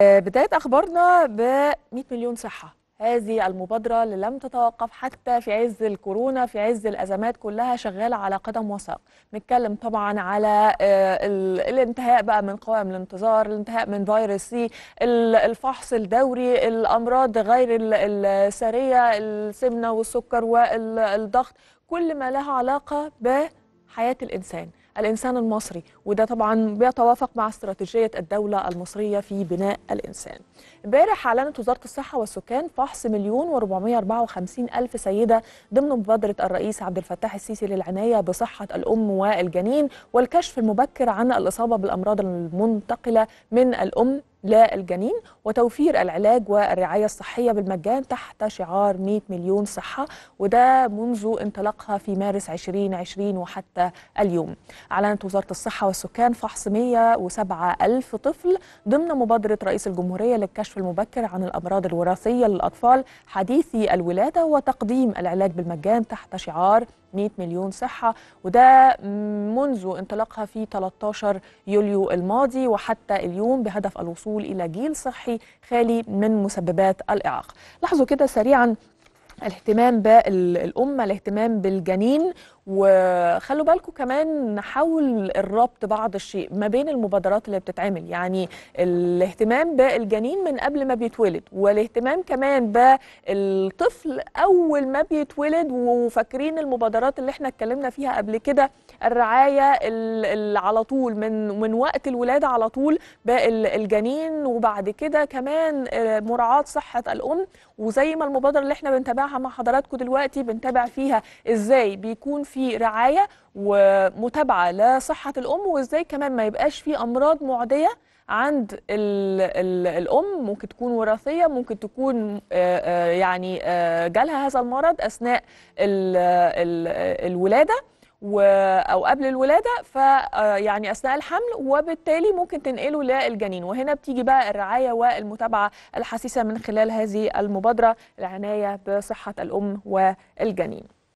آه، بداية أخبارنا ب 100 مليون صحة هذه المبادرة اللي لم تتوقف حتى في عز الكورونا في عز الأزمات كلها شغالة على قدم وساق نتكلم طبعا على آه، الانتهاء بقى من قوائم الانتظار الانتهاء من فيروس سي الفحص الدوري الأمراض غير السارية السمنة والسكر والضغط كل ما لها علاقة بحياة الإنسان الإنسان المصري وده طبعا بيتوافق مع استراتيجية الدولة المصرية في بناء الإنسان امبارح أعلنت وزارة الصحة والسكان فحص مليون أربعة وخمسين ألف سيدة ضمن مبادرة الرئيس عبد الفتاح السيسي للعناية بصحة الأم والجنين والكشف المبكر عن الإصابة بالأمراض المنتقلة من الأم للجنين وتوفير العلاج والرعاية الصحية بالمجان تحت شعار 100 مليون صحة وده منذ انطلاقها في مارس 2020 وحتى اليوم أعلنت وزارة الصحة والسكان فحص 107 ألف طفل ضمن مبادرة رئيس الجمهورية للكشف المبكر عن الأمراض الوراثية للأطفال حديثي الولادة وتقديم العلاج بالمجان تحت شعار 100 مليون صحة وده منذ انطلاقها في 13 يوليو الماضي وحتى اليوم بهدف الوصول إلى جيل صحي خالي من مسببات الإعاقة لاحظوا كده سريعا الاهتمام بالأمة الاهتمام بالجنين وخلوا بالكم كمان نحاول الربط بعض الشيء ما بين المبادرات اللي بتتعمل يعني الاهتمام بالجنين من قبل ما بيتولد والاهتمام كمان بالطفل أول ما بيتولد وفاكرين المبادرات اللي احنا اتكلمنا فيها قبل كده الرعاية على طول من من وقت الولادة على طول بالجنين وبعد كده كمان آه، مراعاة صحة الأم وزي ما المبادرة اللي احنا بنتابعها بنتابعها مع حضراتكم دلوقتي بنتابع فيها ازاي بيكون في رعايه ومتابعه لصحه الام وازاي كمان ما يبقاش في امراض معديه عند الـ الـ الام ممكن تكون وراثيه ممكن تكون آه، آه، يعني آه، جالها هذا المرض اثناء الـ الـ الولاده و او قبل الولاده آه، يعني اثناء الحمل وبالتالي ممكن تنقله للجنين وهنا بتيجي بقى الرعايه والمتابعه الحثيثه من خلال هذه المبادره العنايه بصحه الام والجنين